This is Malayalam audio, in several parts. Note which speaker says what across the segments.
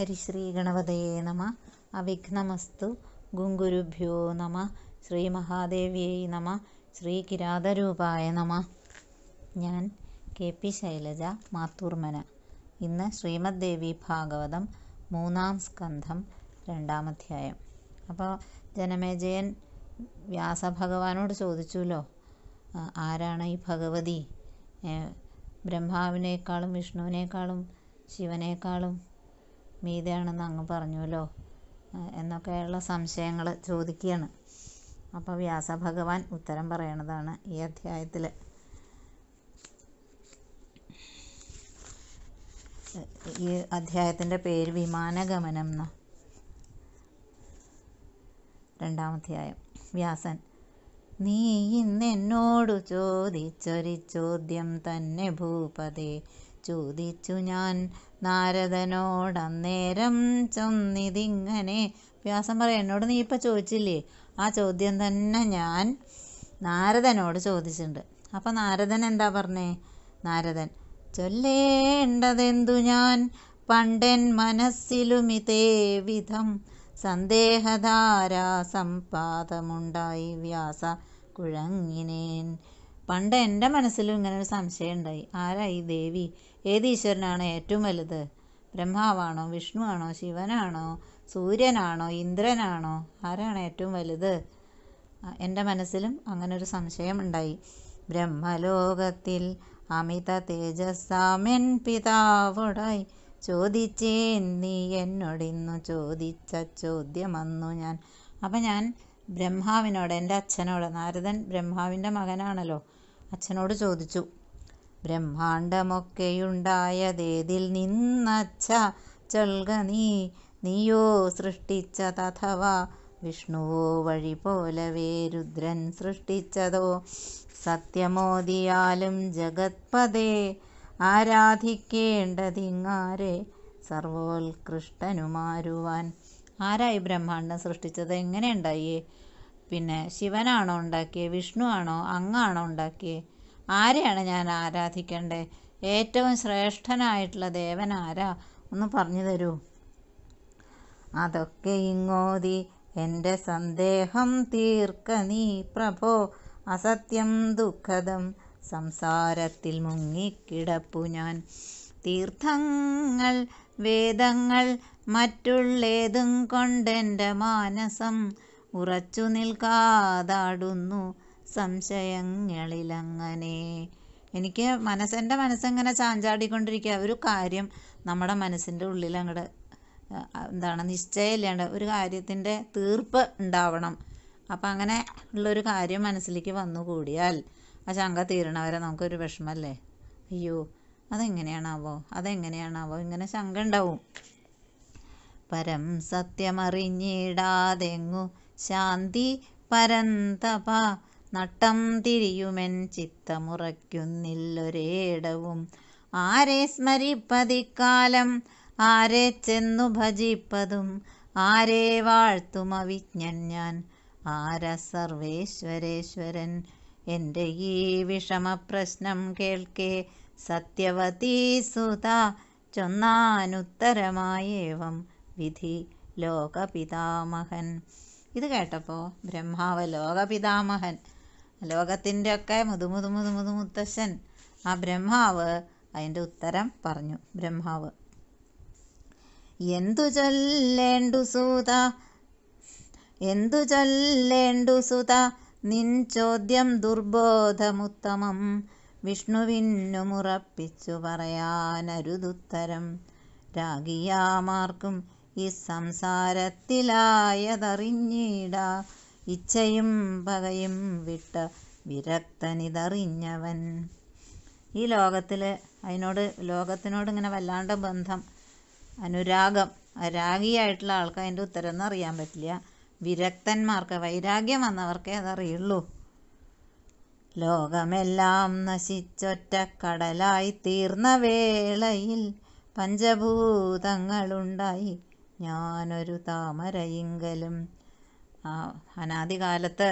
Speaker 1: ഹരിശ്രീ ഗണപതയേ നമ അവിഘ്നമസ്തു ഗുങ്കുരുഭ്യോ നമ ശ്രീ മഹാദേവ്യൈ നമ ശ്രീ കിരാതരൂപായ നമ ഞാൻ കെ പി ശൈലജ മാത്തൂർമന ഇന്ന് ശ്രീമദ് ദേവി ഭാഗവതം മൂന്നാം സ്കന്ധം രണ്ടാമധ്യായം അപ്പോൾ ജനമേജയൻ വ്യാസഭഗവാനോട് ചോദിച്ചുല്ലോ ആരാണ് ഈ ഭഗവതി ബ്രഹ്മാവിനേക്കാളും വിഷ്ണുവിനേക്കാളും ശിവനേക്കാളും മീതയാണെന്ന് അങ്ങ് പറഞ്ഞുവല്ലോ എന്നൊക്കെയുള്ള സംശയങ്ങൾ ചോദിക്കുകയാണ് അപ്പോൾ വ്യാസഭഗവാൻ ഉത്തരം പറയണതാണ് ഈ അധ്യായത്തിൽ ഈ അധ്യായത്തിൻ്റെ പേര് വിമാനഗമനം എന്ന രണ്ടാമധ്യായം വ്യാസൻ നീ ഇന്ന് എന്നോട് ചോദിച്ചൊരു ചോദ്യം തന്നെ ഭൂപതേ ചോദിച്ചു ഞാൻ നാരദനോടന്നേരം ചൊന്നിതിങ്ങനെ വ്യാസം പറയാം എന്നോട് നീ ഇപ്പം ചോദിച്ചില്ലേ ആ ചോദ്യം തന്നെ ഞാൻ നാരദനോട് ചോദിച്ചിട്ടുണ്ട് അപ്പം നാരദൻ എന്താ പറഞ്ഞേ നാരദൻ ചൊല്ലേണ്ടതെന്തു ഞാൻ പണ്ടൻ മനസ്സിലുമിതേ വിധം സന്ദേഹധാരാ സമ്പാദമുണ്ടായി വ്യാസ കുഴങ്ങിനേൻ പണ്ട് എൻ്റെ മനസ്സിലും ഇങ്ങനെ ഒരു സംശയം ഉണ്ടായി ആരായി ദേവി ഏത് ഈശ്വരനാണ് ഏറ്റവും വലുത് ബ്രഹ്മാവാണോ വിഷ്ണുവാണോ ശിവനാണോ സൂര്യനാണോ ഇന്ദ്രനാണോ ആരാണ് ഏറ്റവും വലുത് എൻ്റെ മനസ്സിലും അങ്ങനൊരു സംശയം ഉണ്ടായി ബ്രഹ്മലോകത്തിൽ അമിത തേജസ്സാമെൻ പിതാവുടായി ചോദിച്ചേ നീ എന്നോടിന്നു ചോദിച്ച ചോദ്യമന്നു ഞാൻ അപ്പം ഞാൻ ബ്രഹ്മാവിനോട് എൻ്റെ അച്ഛനോട് നാരദൻ ബ്രഹ്മാവിൻ്റെ മകനാണല്ലോ അച്ഛനോട് ചോദിച്ചു ബ്രഹ്മാണ്ടമൊക്കെയുണ്ടായതേതിൽ ചൊൽക നീ നീയോ സൃഷ്ടിച്ചതഥവാ വിഷ്ണുവോ വഴി പോലെ രുദ്രൻ സൃഷ്ടിച്ചതോ സത്യമോദിയാലും ജഗത്പദേ ആരാധിക്കേണ്ടതിങ്ങാരെ സർവോത്കൃഷ്ടനുമാരുവാൻ ആരായി ബ്രഹ്മാണ്ടം സൃഷ്ടിച്ചത് എങ്ങനെയുണ്ടായി പിന്നെ ശിവനാണോ ഉണ്ടാക്കിയേ വിഷ്ണു ആണോ അങ്ങാണോ ഉണ്ടാക്കിയേ ആരെയാണ് ഞാൻ ആരാധിക്കേണ്ടത് ഏറ്റവും ശ്രേഷ്ഠനായിട്ടുള്ള ദേവൻ ആരാ ഒന്ന് പറഞ്ഞു തരൂ അതൊക്കെ ഇങ്ങോതി എൻ്റെ സന്ദേഹം തീർക്ക നീ പ്രഭോ അസത്യം ദുഃഖദം സംസാരത്തിൽ മുങ്ങിക്കിടപ്പു ഞാൻ തീർത്ഥങ്ങൾ വേദങ്ങൾ മറ്റുള്ളേതും കൊണ്ടെൻ്റെ മാനസം ഉറച്ചു നിൽക്കാതാടുന്നു സംശയങ്ങളിലങ്ങനെ എനിക്ക് മനസ്സെൻ്റെ മനസ്സിങ്ങനെ ചാഞ്ചാടിക്കൊണ്ടിരിക്കുക ഒരു കാര്യം നമ്മുടെ മനസ്സിൻ്റെ ഉള്ളിൽ അങ്ങോട്ട് എന്താണ് നിശ്ചയമില്ലാണ്ട് ഒരു കാര്യത്തിൻ്റെ തീർപ്പ് ഉണ്ടാവണം അപ്പം അങ്ങനെ ഉള്ളൊരു കാര്യം മനസ്സിലേക്ക് വന്നു കൂടിയാൽ ആ ശങ്ക തീരണവരെ നമുക്കൊരു വിഷമല്ലേ അയ്യോ അതെങ്ങനെയാണാവോ അതെങ്ങനെയാണാവോ ഇങ്ങനെ ശങ്ക ഉണ്ടാവും പരം സത്യമറിഞ്ഞിടാതെങ്ങു ശാന്തി പരന്തപ നട്ടം തിരിയുമൻ ചിത്തമുറയ്ക്കുന്നില്ലൊരേടവും ആരെ സ്മരിപ്പതിക്കാലം ആരെ ചെന്നു ഭജിപ്പതും ആരെ വാഴ്ത്തും അവിജ്ഞൻ ഞാൻ ആര സർവേശ്വരേശ്വരൻ എൻ്റെ ഈ വിഷമപ്രശ്നം കേൾക്കേ സത്യവതി സുത ചൊന്നാനുത്തരമായേവം വിധി ലോകപിതാമഹൻ ഇത് കേട്ടപ്പോൾ ബ്രഹ്മാവ് ലോകപിതാമഹൻ ലോകത്തിൻ്റെ ഒക്കെ മുതുമുതു മുതുമുതു മുത്തശ്ശൻ ആ ബ്രഹ്മാവ് അതിൻ്റെ ഉത്തരം പറഞ്ഞു ബ്രഹ്മാവ് എന്തു ചൊല്ലേണ്ടു സൂത എന്തു ചൊല്ലേണ്ടു സുത നിൻ ചോദ്യം ദുർബോധമുത്തമം വിഷ്ണുവിന്നുമുറപ്പിച്ചു പറയാനരുതുത്തരം രാഗിയാമാർക്കും ഈ സംസാരത്തിലായതറിഞ്ഞിടാ ഇച്ഛയും പകയും വിട്ട വിരക്തനിതറിഞ്ഞവൻ ഈ ലോകത്തിൽ അതിനോട് ലോകത്തിനോട് ഇങ്ങനെ വല്ലാണ്ട് ബന്ധം അനുരാഗം രാഗിയായിട്ടുള്ള ആൾക്ക് അതിൻ്റെ ഉത്തരം അറിയാൻ പറ്റില്ല വിരക്തന്മാർക്ക് വൈരാഗ്യം വന്നവർക്കേ അതറിയുള്ളൂ ലോകമെല്ലാം നശിച്ചൊറ്റ കടലായി തീർന്ന വേളയിൽ പഞ്ചഭൂതങ്ങളുണ്ടായി ഞാനൊരു താമരയിങ്കലും ആ അനാദികാലത്ത്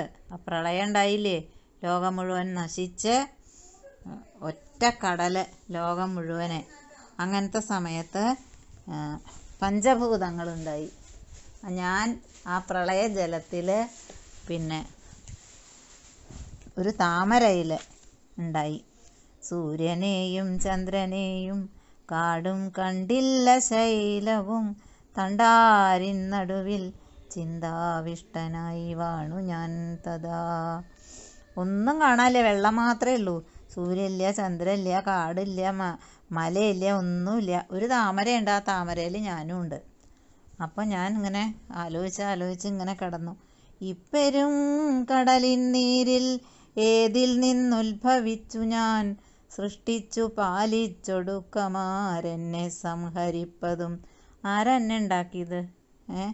Speaker 1: പ്രളയം ഉണ്ടായില്ലേ ലോകം മുഴുവൻ നശിച്ച് ഒറ്റ കടല് ലോകം മുഴുവനെ അങ്ങനത്തെ സമയത്ത് പഞ്ചഭൂതങ്ങളുണ്ടായി ഞാൻ ആ പ്രളയ ജലത്തിൽ പിന്നെ ഒരു താമരയിൽ ഉണ്ടായി സൂര്യനെയും ചന്ദ്രനെയും കാടും കണ്ടില്ല ശൈലവും തണ്ടാരിൻ നടുവിൽ ചിന്താവിഷ്ടനായി വാണു ഞാൻ തഥാ ഒന്നും കാണാനില്ല വെള്ളം മാത്രമേ ഉള്ളൂ സൂര്യനില്ല ചന്ദ്രനില്ല കാടില്ല മ മലയില്ല ഒന്നുമില്ല ഒരു താമരയുണ്ട് ആ താമരയിൽ ഞാനും ഉണ്ട് അപ്പം ഞാൻ ഇങ്ങനെ ആലോചിച്ച് ആലോചിച്ച് ഇങ്ങനെ കിടന്നു ഇപ്പരും കടലിൻ നീരിൽ ഏതിൽ നിന്നുത്ഭവിച്ചു ഞാൻ സൃഷ്ടിച്ചു പാലിച്ചൊടുക്കമാരെന്നെ സംഹരിപ്പതും ആരെന്നെ ഉണ്ടാക്കിയത് ഏഹ്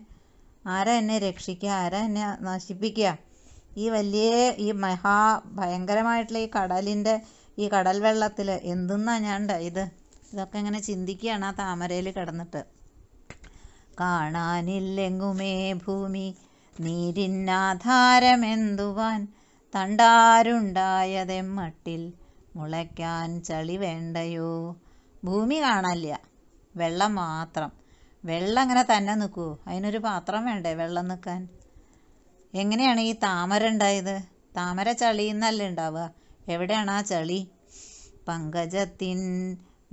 Speaker 1: ആരാ എന്നെ രക്ഷിക്കുക ആരാ എന്നെ നശിപ്പിക്കുക ഈ വലിയ ഈ മഹാ ഭയങ്കരമായിട്ടുള്ള ഈ കടലിൻ്റെ ഈ കടൽ വെള്ളത്തിൽ എന്തെന്നാ ഞാൻ ഇത് ഇതൊക്കെ ഇങ്ങനെ ചിന്തിക്കുകയാണ് ആ താമരയിൽ കിടന്നിട്ട് കാണാനില്ലെങ്ങുമേ ഭൂമി നീരിന്നാധാരമെന്തുവാൻ തണ്ടാരുണ്ടായതെമ്മട്ടിൽ മുളയ്ക്കാൻ ചളി വേണ്ടയോ ഭൂമി കാണാനില്ല വെള്ളം മാത്രം വെള്ളം അങ്ങനെ തന്നെ നിൽക്കുമോ അതിനൊരു പാത്രം വേണ്ടേ വെള്ളം നിൽക്കാൻ എങ്ങനെയാണ് ഈ താമര ഉണ്ടായത് താമര ചളി ഉണ്ടാവുക എവിടെയാണ് ആ ചളി പങ്കജത്തിൻ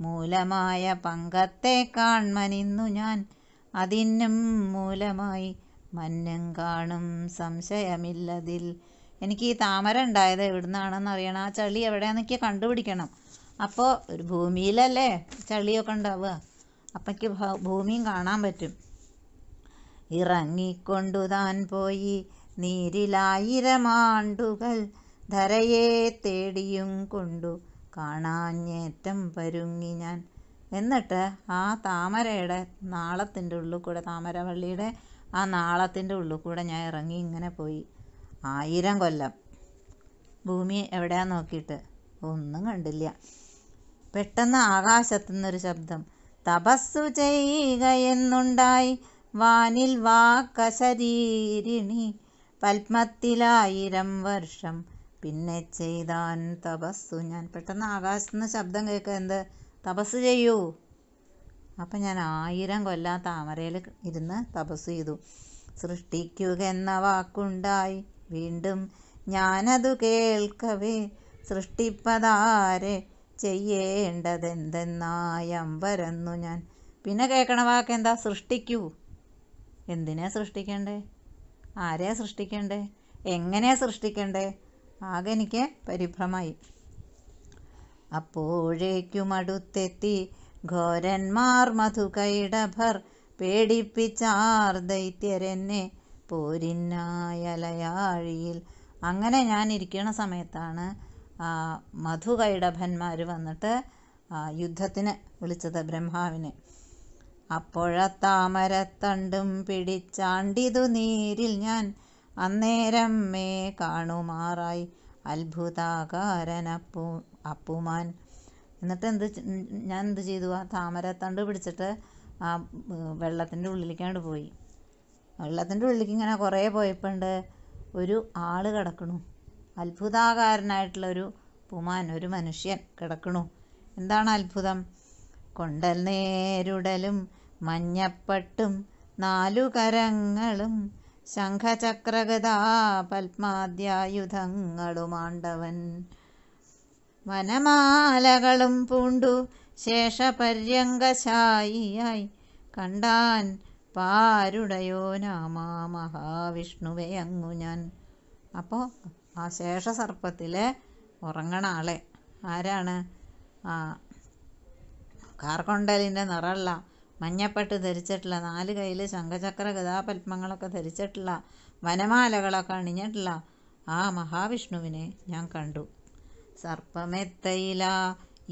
Speaker 1: മൂലമായ പങ്കത്തെ കാൺമനിന്നു ഞാൻ അതിനും മൂലമായി മഞ്ഞം കാണും സംശയമില്ലതിൽ എനിക്ക് ഈ താമര ഉണ്ടായത് എവിടുന്നാണെന്ന് അറിയണം ആ ചളി എവിടെയാണെന്നൊക്കെ കണ്ടുപിടിക്കണം അപ്പോൾ ഒരു ഭൂമിയിലല്ലേ ചളിയൊക്കെ ഉണ്ടാവുക അപ്പയ്ക്ക് ഭൂമിയും കാണാൻ പറ്റും ഇറങ്ങിക്കൊണ്ടു താൻ പോയി നീരിലായിരമാണ്ടുകൾ ധരയെ തേടിയും കൊണ്ടു കാണാഞ്ഞേറ്റം പരുങ്ങി ഞാൻ എന്നിട്ട് ആ താമരയുടെ നാളത്തിൻ്റെ ഉള്ളിൽ കൂടെ താമരവള്ളിയുടെ ആ നാളത്തിൻ്റെ ഉള്ളിൽ കൂടെ ഞാൻ ഇറങ്ങി ഇങ്ങനെ പോയി ആയിരം കൊല്ലം ഭൂമി എവിടെയാ നോക്കിയിട്ട് ഒന്നും കണ്ടില്ല പെട്ടെന്ന് ആകാശത്തുനിന്നൊരു ശബ്ദം തപസ്സു ചെയ്യുകയെന്നുണ്ടായി വാനിൽ വാക്കശരീരിണി പത്മത്തിലായിരം വർഷം പിന്നെ ചെയ്താൻ തപസ്സു ഞാൻ പെട്ടെന്ന് ആകാശത്ത് നിന്ന് ശബ്ദം കേൾക്കുക എന്ത് തപസ് ചെയ്യൂ അപ്പം ഞാൻ ആയിരം കൊല്ലം താമരയിൽ ഇരുന്ന് തപസ് ചെയ്തു സൃഷ്ടിക്കുക എന്ന വാക്കുണ്ടായി വീണ്ടും ഞാനത് കേൾക്കവേ സൃഷ്ടിപ്പതാരെ ചെയ്യേണ്ടതെന്തെന്നായം വരന്നു ഞാൻ പിന്നെ കേൾക്കണ വാക്ക് എന്താ സൃഷ്ടിക്കൂ എന്തിനാ സൃഷ്ടിക്കണ്ടേ ആരെയാ സൃഷ്ടിക്കണ്ടേ എങ്ങനെയാ സൃഷ്ടിക്കണ്ടേ ആകെ എനിക്ക് പരിഭ്രമായി അപ്പോഴേക്കും അടുത്തെത്തി ഘോരന്മാർ മധുകൈടഭർ പേടിപ്പിച്ചാർ ദൈത്യരെന്നെ പോരിന്നായലയാഴിയിൽ അങ്ങനെ ഞാൻ ഇരിക്കുന്ന സമയത്താണ് മധുകൈടഭന്മാർ വന്നിട്ട് യുദ്ധത്തിന് വിളിച്ചത് ബ്രഹ്മാവിനെ അപ്പോഴത്താമരത്തണ്ടും പിടിച്ചാണ്ടിതു നീരിൽ ഞാൻ അന്നേരം മേ കാണുമാറായി അത്ഭുതാകാരനപ്പു അപ്പുമാൻ എന്നിട്ട് എന്ത് ഞാൻ എന്ത് ചെയ്തു ആ താമരത്തണ്ട് പിടിച്ചിട്ട് ആ വെള്ളത്തിൻ്റെ ഉള്ളിലേക്കാണ്ട് പോയി വെള്ളത്തിൻ്റെ ഉള്ളിലേക്ക് ഇങ്ങനെ കുറേ പോയപ്പോണ്ട് ഒരു ആൾ കിടക്കണു അത്ഭുതാകാരനായിട്ടുള്ളൊരു പുമാൻ ഒരു മനുഷ്യൻ കിടക്കണു എന്താണ് അത്ഭുതം കൊണ്ടൽ നേരുടലും മഞ്ഞപ്പട്ടും നാലു കരങ്ങളും ശംഖചക്രഗതാ പത്മാദ്യായുധങ്ങളുമാണ്ടവൻ വനമാലകളും പൂണ്ടു ശേഷപര്യങ്കശായിയായി കണ്ടാൻ പാരുടയോ നാമാ മഹാവിഷ്ണുവെ അങ്ങു ഞാൻ അപ്പോൾ ആ ശേഷസർപ്പത്തിലെ ഉറങ്ങണ ആളെ ആരാണ് ആ കാർക്കൊണ്ടലിൻ്റെ നിറമുള്ള മഞ്ഞപ്പട്ട് ധരിച്ചിട്ടുള്ള നാല് കയ്യിൽ ശംഖചക്ര ഗതാപത്മങ്ങളൊക്കെ ധരിച്ചിട്ടുള്ള വനമാലകളൊക്കെ അണിഞ്ഞിട്ടുള്ള ആ മഹാവിഷ്ണുവിനെ ഞാൻ കണ്ടു സർപ്പമെത്തയില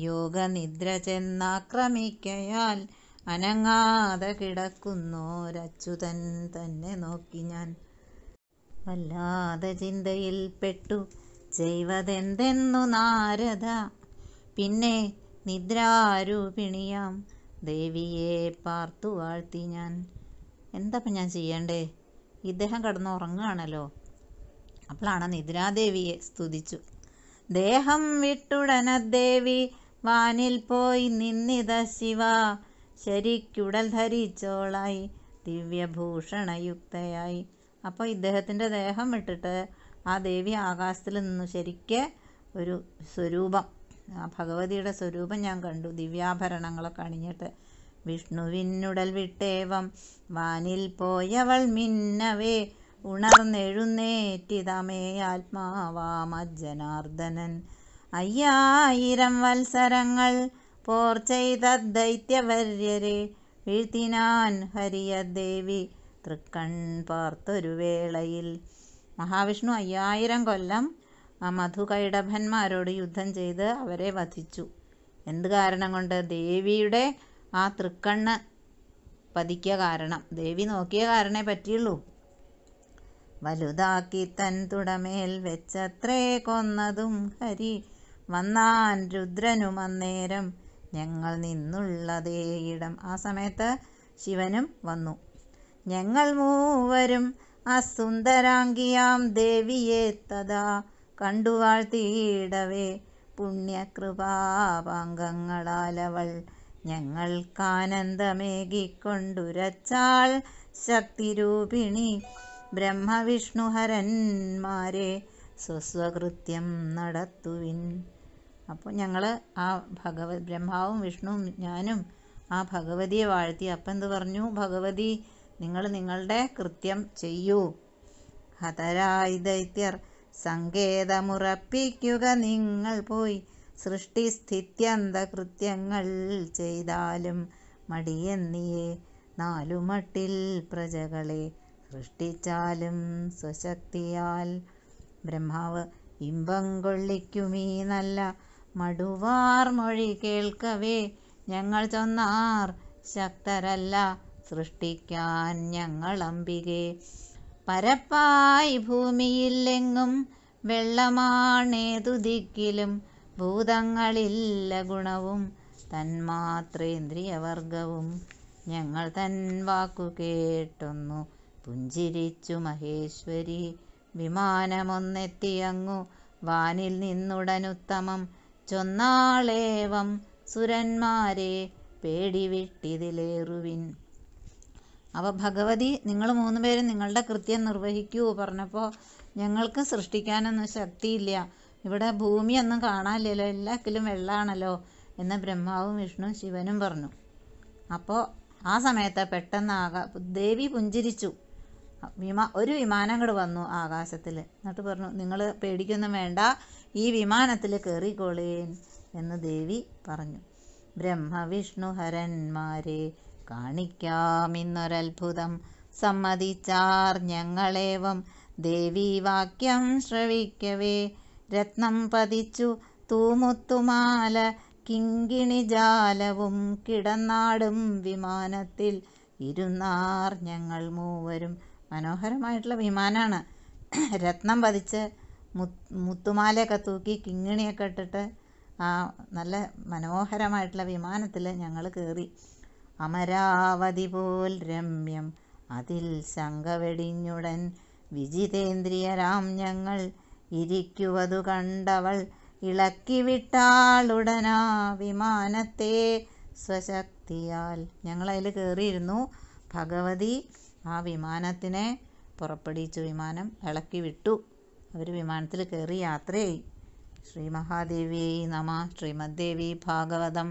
Speaker 1: യോഗനിദ്ര ചെന്നാക്രമിക്കയാൽ അനങ്ങാതെ കിടക്കുന്നോരച്ചുതൻ തന്നെ നോക്കി ഞാൻ വല്ലാതെ ചിന്തയിൽപ്പെട്ടു ചെയ്വതെന്തെന്നു നാരദ പിന്നെ നിദ്രാരൂപിണിയാം ദേവിയെ പാർത്തു വാഴ്ത്തി ഞാൻ എന്താപ്പം ഞാൻ ചെയ്യണ്ടേ ഇദ്ദേഹം കിടന്നുറങ്ങുകയാണല്ലോ അപ്പോഴാണ് നിദ്രാദേവിയെ സ്തുതിച്ചു ദേഹം വിട്ടുടനദേവി വാനിൽ പോയി നിന്നിത ശിവ ശരിക്കുടൽ ധരിച്ചോളായി ദിവ്യഭൂഷണയുക്തയായി അപ്പോൾ ഇദ്ദേഹത്തിൻ്റെ ദേഹം വിട്ടിട്ട് ആ ദേവി ആകാശത്തിൽ നിന്ന് ശരിക്ക് ഒരു സ്വരൂപം ആ ഭഗവതിയുടെ സ്വരൂപം ഞാൻ കണ്ടു ദിവ്യാഭരണങ്ങളൊക്കെ അണിഞ്ഞിട്ട് വിഷ്ണുവിന്നുടൽ വിട്ടേവം വാനിൽ പോയവൾ മിന്നവേ ഉണർന്നെഴുന്നേറ്റിതമേ ആത്മാവാമജ്ജനാർദ്ദനൻ അയ്യായിരം വത്സരങ്ങൾ പോർച്ചൈതദ്ദൈത്യവര്യരെ വീഴ്ത്തിനാൻ ഹരിയ ദേവി തൃക്കൺ പാർത്തൊരു വേളയിൽ മഹാവിഷ്ണു അയ്യായിരം കൊല്ലം മധുകൈടഭന്മാരോട് യുദ്ധം ചെയ്ത് അവരെ വധിച്ചു എന്ത് കാരണം കൊണ്ട് ദേവിയുടെ ആ തൃക്കണ്ണ് പതിക്കിയ കാരണം ദേവി നോക്കിയ കാരണേ പറ്റിയുള്ളൂ വലുതാക്കി തൻ തുടമേൽ വെച്ചത്രേ കൊന്നതും ഹരി വന്നാൻ രുദ്രനും അന്നേരം ഞങ്ങൾ നിന്നുള്ളതേ ഇടം ആ സമയത്ത് ശിവനും വന്നു ഞങ്ങൾ മൂവരും ആ സുന്ദരാംഗിയാം ദേവിയെ തഥാ കണ്ടു വാഴ്ത്തിയിടവേ പുണ്യകൃപാപാംഗങ്ങളാലവൾ ഞങ്ങൾക്കാനന്ദമേകിക്കൊണ്ടുരച്ചാൾ ശക്തിരൂപിണി ബ്രഹ്മവിഷ്ണുഹരന്മാരെ സ്വസ്വകൃത്യം നടത്തുവിൻ അപ്പോൾ ഞങ്ങൾ ആ ഭഗവത് ബ്രഹ്മാവും വിഷ്ണുവും ഞാനും ആ ഭഗവതിയെ വാഴ്ത്തി അപ്പം എന്ത് പറഞ്ഞു ഭഗവതി നിങ്ങൾ നിങ്ങളുടെ കൃത്യം ചെയ്യൂ ഹതരായി ദൈത്യർ സങ്കേതമുറപ്പിക്കുക നിങ്ങൾ പോയി സൃഷ്ടി സ്ഥിത്യന്ത കൃത്യങ്ങൾ ചെയ്താലും മടിയെന്നിയെ നാലുമട്ടിൽ പ്രജകളെ സൃഷ്ടിച്ചാലും സ്വശക്തിയാൽ ബ്രഹ്മാവ് ഇമ്പം കൊള്ളിക്കുമീ നല്ല മടുവാർ മൊഴി കേൾക്കവേ ഞങ്ങൾ ചൊന്നാർ ശക്തരല്ല സൃഷ്ടിക്കാൻ ഞങ്ങളംബികെ പരപ്പായി ഭൂമിയില്ലെങ്ങും വെള്ളമാണേതു ദിക്കിലും ഭൂതങ്ങളില്ല ഗുണവും തന്മാത്രേന്ദ്രിയവർഗവും ഞങ്ങൾ തൻ വാക്കു കേട്ടൊന്നു പുഞ്ചിരിച്ചു മഹേശ്വരി വിമാനമൊന്നെത്തിയങ്ങു വാനിൽ നിന്നുടനുത്തമം ചൊന്നാളേവം സുരന്മാരെ പേടിവിട്ടിതിലേറുവിൻ അപ്പോൾ ഭഗവതി നിങ്ങൾ പേരും നിങ്ങളുടെ കൃത്യം നിർവഹിക്കൂ പറഞ്ഞപ്പോൾ ഞങ്ങൾക്ക് സൃഷ്ടിക്കാനൊന്നും ശക്തിയില്ല ഇവിടെ ഭൂമിയൊന്നും കാണാനില്ലല്ലോ എല്ലാക്കിലും വെള്ളമാണല്ലോ എന്ന് ബ്രഹ്മാവും വിഷ്ണു ശിവനും പറഞ്ഞു അപ്പോൾ ആ സമയത്ത് പെട്ടെന്ന് ആകാ ദേവി പുഞ്ചിരിച്ചു വിമാ ഒരു വിമാനം കൂടെ വന്നു ആകാശത്തിൽ എന്നിട്ട് പറഞ്ഞു നിങ്ങൾ പേടിക്കൊന്നും വേണ്ട ഈ വിമാനത്തിൽ കയറിക്കോളേൻ എന്ന് ദേവി പറഞ്ഞു ബ്രഹ്മ വിഷ്ണു ഹരന്മാരെ കാണിക്കാമിന്നൊരത്ഭുതം സമ്മതിച്ചാർ ഞങ്ങളേവം ദേവീവാക്യം ശ്രവിക്കവേ രത്നം പതിച്ചു തൂമുത്തുമാല കിങ്കിണി ജാലവും കിടന്നാടും വിമാനത്തിൽ ഇരുന്നാർ ഞങ്ങൾ മൂവരും മനോഹരമായിട്ടുള്ള വിമാനമാണ് രത്നം പതിച്ച് മുത്തുമാലയൊക്കെ തൂക്കി കിങ്ങിണിയൊക്കെ ഇട്ടിട്ട് ആ നല്ല മനോഹരമായിട്ടുള്ള വിമാനത്തിൽ ഞങ്ങൾ കയറി അമരാവതി പോൽ രമ്യം അതിൽ ശങ്കവെടിഞ്ഞുടൻ വിജിതേന്ദ്രിയരാം ഞങ്ങൾ ഇരിക്കുവതു കണ്ടവൾ ഇളക്കിവിട്ടാളുടനാ വിമാനത്തെ സ്വശക്തിയാൽ ഞങ്ങളതിൽ കയറിയിരുന്നു ഭഗവതി ആ വിമാനത്തിനെ പുറപ്പെടിച്ചു വിമാനം ഇളക്കി വിട്ടു അവർ വിമാനത്തിൽ കയറി യാത്രയായി ശ്രീ മഹാദേവിയെ നമ ശ്രീമദ്ദേവി ഭാഗവതം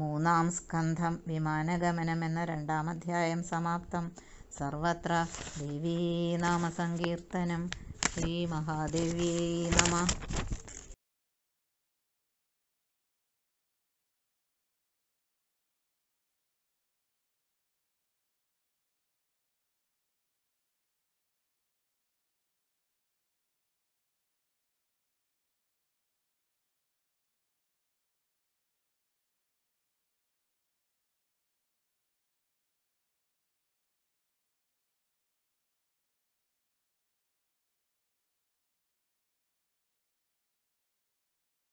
Speaker 1: മൂന്നാം സ്കന്ധം വിമാനഗമനം എന്ന അധ്യായം സമാപ്തം സർവത്ര ദേവീനാമസങ്കീർത്തനം ശ്രീ മഹാദേവ്യേ നമ